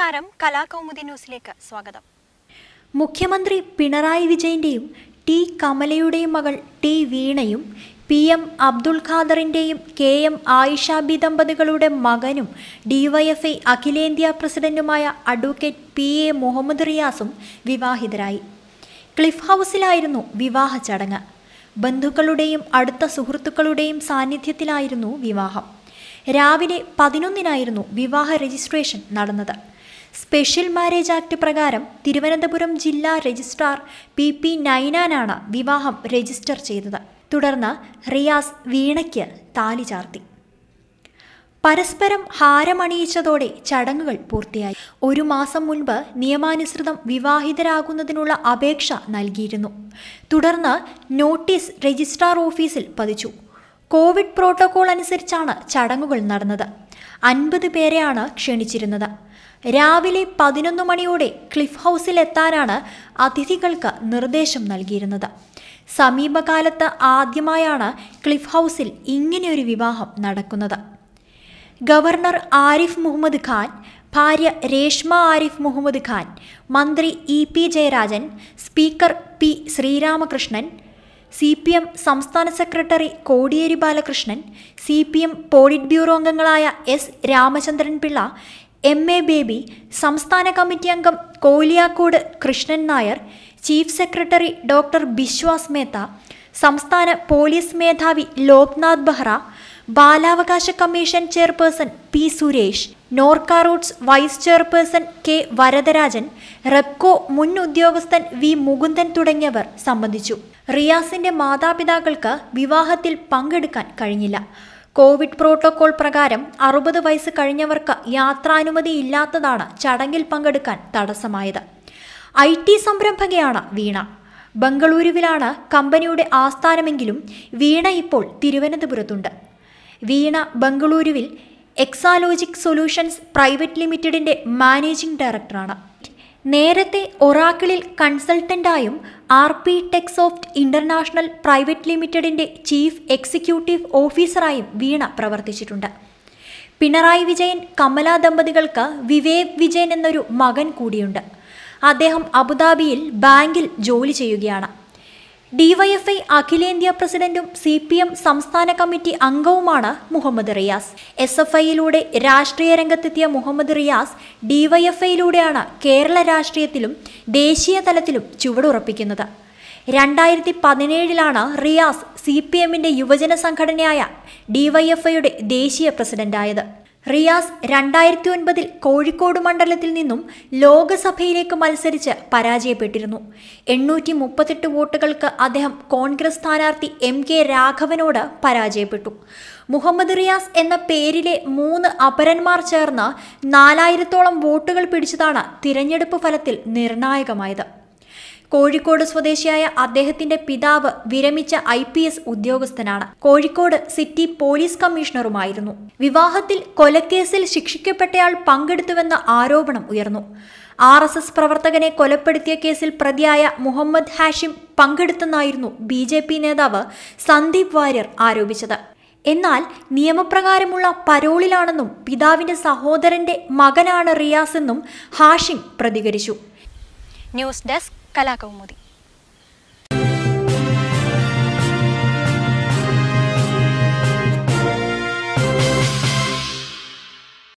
നമസ്കാരം കലാകൗമുദി ന്യൂസിലേക്ക് സ്വാഗതം മുഖ്യമന്ത്രി പിണറായി വിജയന്റെയും ടി കമലയുടെയും മകൾ ടി വീണയും പി എം അബ്ദുൾ ഖാദറിൻ്റെയും കെ എം ആയിഷ ബി ദമ്പതികളുടെ മകനും ഡിവൈഎഫ്ഐ അഖിലേന്ത്യാ പ്രസിഡന്റുമായ അഡ്വക്കേറ്റ് പി എ മുഹമ്മദ് റിയാസും വിവാഹിതരായി ക്ലിഫ് ഹൗസിലായിരുന്നു വിവാഹ ചടങ്ങ് ബന്ധുക്കളുടെയും അടുത്ത സുഹൃത്തുക്കളുടെയും സാന്നിധ്യത്തിലായിരുന്നു വിവാഹം രാവിലെ പതിനൊന്നിനായിരുന്നു വിവാഹ രജിസ്ട്രേഷൻ നടന്നത് സ്പെഷ്യൽ മാരേജ് ആക്ട് പ്രകാരം തിരുവനന്തപുരം ജില്ലാ രജിസ്ട്രാർ പി പി നൈനാനാണ് വിവാഹം രജിസ്റ്റർ ചെയ്തത് തുടർന്ന് റിയാസ് വീണയ്ക്ക് താലി ചാർത്തി പരസ്പരം ഹാരമണിയിച്ചതോടെ ചടങ്ങുകൾ പൂർത്തിയായി ഒരു മാസം മുൻപ് നിയമാനുസൃതം വിവാഹിതരാകുന്നതിനുള്ള അപേക്ഷ നൽകിയിരുന്നു തുടർന്ന് നോട്ടീസ് രജിസ്ട്രാർ ഓഫീസിൽ പതിച്ചു കോവിഡ് പ്രോട്ടോകോൾ അനുസരിച്ചാണ് ചടങ്ങുകൾ നടന്നത് അൻപത് പേരെയാണ് ക്ഷണിച്ചിരുന്നത് രാവിലെ പതിനൊന്ന് മണിയോടെ ക്ലിഫ് ഹൗസിൽ എത്താനാണ് അതിഥികൾക്ക് നിർദ്ദേശം നൽകിയിരുന്നത് സമീപകാലത്ത് ആദ്യമായാണ് ക്ലിഫ് ഹൗസിൽ ഇങ്ങനെയൊരു വിവാഹം നടക്കുന്നത് ഗവർണർ ആരിഫ് മുഹമ്മദ് ഖാൻ ഭാര്യ രേഷ്മ ആരിഫ് മുഹമ്മദ് ഖാൻ മന്ത്രി E P Jayarajan speaker P Sreeramakrishnan C P M സംസ്ഥാന secretary Kodiyeri Balakrishnan C P M politburo അംഗങ്ങളായ S Ramachandran Pillai M A Baby സംസ്ഥാന കമ്മിറ്റി അംഗം Koliyakode Krishnan Nair chief secretary doctor Biswas Mehta സംസ്ഥാന പോലീസ് മേധാവി ലോക്നാഥ് ബെഹ്റ ബാലാവകാശ commission chairperson P Suresh Norka roots vice chairperson K Varadarajan Repco മുൻ ഉദ്യോഗസ്ഥൻ വി മുകുന്ദൻ തുടങ്ങിയവർ സംബന്ധിച്ചു റിയാസിന്റെ മാതാപിതാക്കൾക്ക് വിവാഹത്തിൽ പങ്കെടുക്കാൻ കഴിഞ്ഞില്ല കോവിഡ് പ്രോട്ടോകോൾ പ്രകാരം അറുപത് വയസ്സ് കഴിഞ്ഞവർക്ക് യാത്രാനുമതി ഇല്ലാത്തതാണ് ചടങ്ങിൽ പങ്കെടുക്കാൻ തടസ്സമായത് ഐ ടി സംരംഭകയാണ് വീണ ബംഗളൂരുവിലാണ് കമ്പനിയുടെ ആസ്ഥാനമെങ്കിലും വീണ ഇപ്പോൾ തിരുവനന്തപുരത്തുണ്ട് വീണ ബംഗളൂരുവിൽ എക്സാലോജിക് സൊല്യൂഷൻസ് പ്രൈവറ്റ് ലിമിറ്റഡിൻ്റെ മാനേജിംഗ് ഡയറക്ടറാണ് നേരത്തെ ഒറാക്കിളിൽ കൺസൾട്ടന്റായും R P tech soft international private ലിമിറ്റഡിന്റെ ചീഫ് എക്സിക്യൂട്ടീവ് ഓഫീസറായും വീണ പ്രവർത്തിച്ചിട്ടുണ്ട് പിണറായി വിജയൻ കമല ദമ്പതികൾക്ക് വിവേക് വിജയൻ എന്നൊരു മകൻ കൂടിയുണ്ട് അദ്ദേഹം അബുദാബിയിൽ ബാങ്കിൽ ജോലി ചെയ്യുകയാണ് ഡിവൈഎഫ്ഐ അഖിലേന്ത്യാ പ്രസിഡന്റും സി പി എം സംസ്ഥാന കമ്മിറ്റി അംഗവുമാണ് മുഹമ്മദ് റിയാസ് എസ് എഫ് ഐയിലൂടെ രാഷ്ട്രീയ രംഗത്തെത്തിയ മുഹമ്മദ് റിയാസ് ഡിവൈഎഫ്ഐയിലൂടെയാണ് കേരള രാഷ്ട്രീയത്തിലും ദേശീയ തലത്തിലും ചുവടുറപ്പിക്കുന്നത് രണ്ടായിരത്തി പതിനേഴിലാണ് റിയാസ് സി പി എമ്മിന്റെ യുവജന സംഘടനയായ ഡിവൈഎഫ്ഐയുടെ ദേശീയ പ്രസിഡന്റായത് റിയാസ് രണ്ടായിരത്തി ഒൻപതിൽ കോഴിക്കോട് മണ്ഡലത്തിൽ നിന്നും ലോകസഭയിലേക്ക് മത്സരിച്ച് പരാജയപ്പെട്ടിരുന്നു എണ്ണൂറ്റി മുപ്പത്തെട്ട് വോട്ടുകൾക്ക് അദ്ദേഹം കോൺഗ്രസ് സ്ഥാനാർത്ഥി എം കെ രാഘവനോട് പരാജയപ്പെട്ടു മുഹമ്മദ് റിയാസ് എന്ന പേരിലെ മൂന്ന് അപരന്മാർ ചേർന്ന് നാലായിരത്തോളം വോട്ടുകൾ പിടിച്ചതാണ് തിരഞ്ഞെടുപ്പ് ഫലത്തിൽ നിർണായകമായത് കോഴിക്കോട് സ്വദേശിയായ അദ്ദേഹത്തിന്റെ പിതാവ് വിരമിച്ച ഐ പി എസ് ഉദ്യോഗസ്ഥനാണ് കോഴിക്കോട് സിറ്റി പോലീസ് കമ്മീഷണറുമായിരുന്നു വിവാഹത്തിൽ കൊലക്കേസിൽ ശിക്ഷിക്കപ്പെട്ടയാൾ പങ്കെടുത്തുവെന്ന ആരോപണം ഉയർന്നു ആർ എസ് എസ് പ്രവർത്തകനെ കൊലപ്പെടുത്തിയ കേസിൽ പ്രതിയായ മുഹമ്മദ് ഹാഷിം പങ്കെടുത്തെന്നായിരുന്നു ബി ജെ പി നേതാവ് സന്ദീപ് വാര്യർ ആരോപിച്ചത് എന്നാൽ നിയമപ്രകാരമുള്ള പരോളിലാണെന്നും പിതാവിന്റെ സഹോദരന്റെ മകനാണ് റിയാസ് എന്നും ഹാഷിം പ്രതികരിച്ചു ന്യൂസ് ഡെസ്ക് കലാകൗമുദി